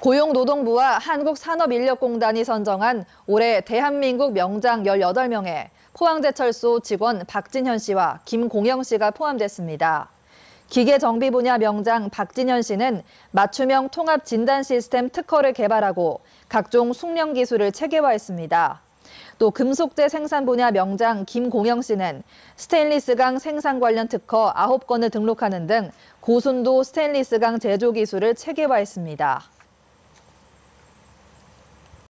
고용노동부와 한국산업인력공단이 선정한 올해 대한민국 명장 18명에 포항제철소 직원 박진현 씨와 김공영 씨가 포함됐습니다. 기계정비 분야 명장 박진현 씨는 맞춤형 통합 진단 시스템 특허를 개발하고 각종 숙련 기술을 체계화했습니다. 또 금속재 생산 분야 명장 김공영 씨는 스테인리스강 생산 관련 특허 9건을 등록하는 등 고순도 스테인리스강 제조 기술을 체계화했습니다.